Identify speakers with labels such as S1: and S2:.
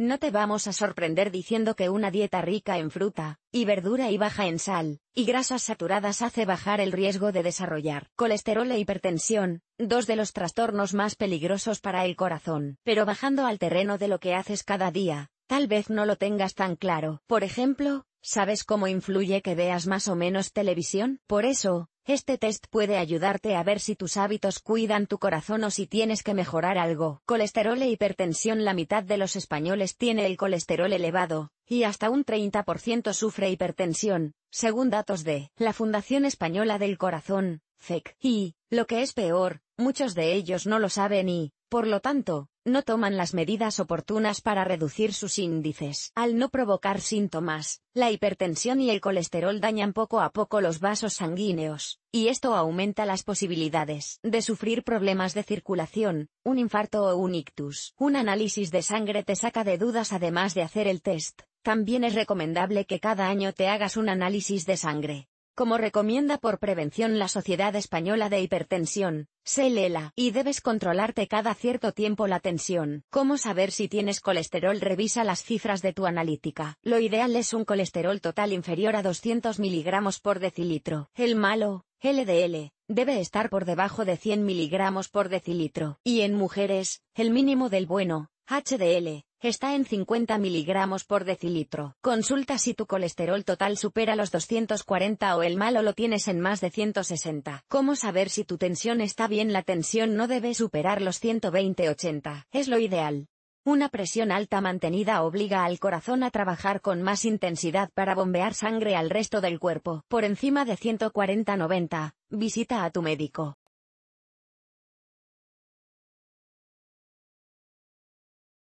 S1: No te vamos a sorprender diciendo que una dieta rica en fruta, y verdura y baja en sal, y grasas saturadas hace bajar el riesgo de desarrollar colesterol e hipertensión, dos de los trastornos más peligrosos para el corazón. Pero bajando al terreno de lo que haces cada día, tal vez no lo tengas tan claro. Por ejemplo, ¿sabes cómo influye que veas más o menos televisión? Por eso, este test puede ayudarte a ver si tus hábitos cuidan tu corazón o si tienes que mejorar algo. Colesterol e hipertensión La mitad de los españoles tiene el colesterol elevado, y hasta un 30% sufre hipertensión, según datos de la Fundación Española del Corazón, FEC. E y, lo que es peor, muchos de ellos no lo saben y, por lo tanto, no toman las medidas oportunas para reducir sus índices. Al no provocar síntomas, la hipertensión y el colesterol dañan poco a poco los vasos sanguíneos, y esto aumenta las posibilidades de sufrir problemas de circulación, un infarto o un ictus. Un análisis de sangre te saca de dudas además de hacer el test. También es recomendable que cada año te hagas un análisis de sangre como recomienda por prevención la Sociedad Española de Hipertensión, sé lela, y debes controlarte cada cierto tiempo la tensión. ¿Cómo saber si tienes colesterol? Revisa las cifras de tu analítica. Lo ideal es un colesterol total inferior a 200 miligramos por decilitro. El malo, LDL, debe estar por debajo de 100 miligramos por decilitro. Y en mujeres, el mínimo del bueno, HDL, está en 50 miligramos por decilitro. Consulta si tu colesterol total supera los 240 o el malo lo tienes en más de 160. ¿Cómo saber si tu tensión está bien? La tensión no debe superar los 120-80. Es lo ideal. Una presión alta mantenida obliga al corazón a trabajar con más intensidad para bombear sangre al resto del cuerpo. Por encima de 140-90, visita a tu médico.